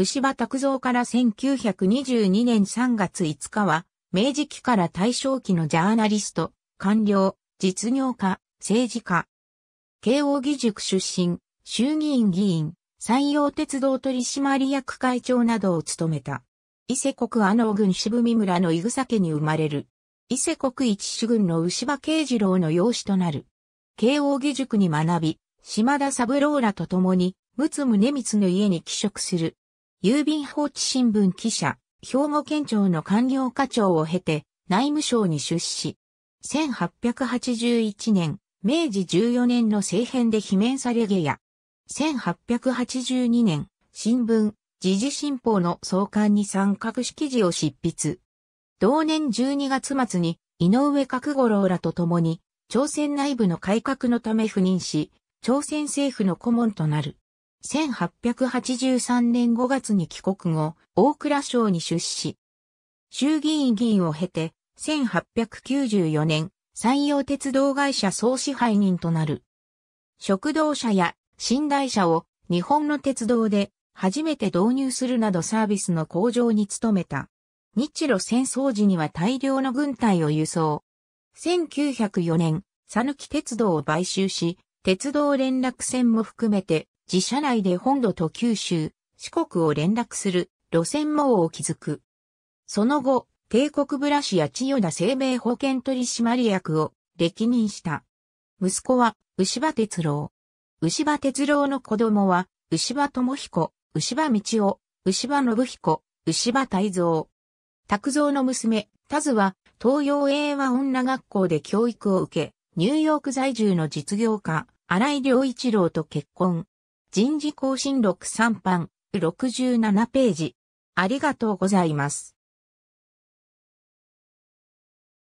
牛場拓造から1922年3月5日は、明治期から大正期のジャーナリスト、官僚、実業家、政治家。慶応義塾出身、衆議院議員、山陽鉄道取締役会長などを務めた。伊勢国阿能郡渋見村のい草家に生まれる。伊勢国一主軍の牛場慶次郎の養子となる。慶応義塾に学び、島田三郎らと共に、陸奥宗光の家に帰職する。郵便放置新聞記者、兵庫県庁の官僚課長を経て、内務省に出資。1881年、明治14年の政変で罷免され下野。1882年、新聞、時事新報の創刊に参画式辞を執筆。同年12月末に、井上角五郎らと共に、朝鮮内部の改革のため赴任し、朝鮮政府の顧問となる。1883年5月に帰国後、大蔵省に出資。衆議院議員を経て、1894年、山陽鉄道会社総支配人となる。食堂車や寝台車を日本の鉄道で初めて導入するなどサービスの向上に努めた。日露戦争時には大量の軍隊を輸送。1904年、佐抜鉄道を買収し、鉄道連絡船も含めて自社内で本土と九州、四国を連絡する路線網を築く。その後、帝国ブラシや千代田生命保険取締役を歴任した。息子は牛場哲郎。牛場哲郎の子供は牛場智彦、牛場道夫、牛場信彦、牛場泰造。卓造の娘、田津は東洋英和女学校で教育を受け、ニューヨーク在住の実業家、荒井良一郎と結婚。人事更新録3版、67ページ。ありがとうございます。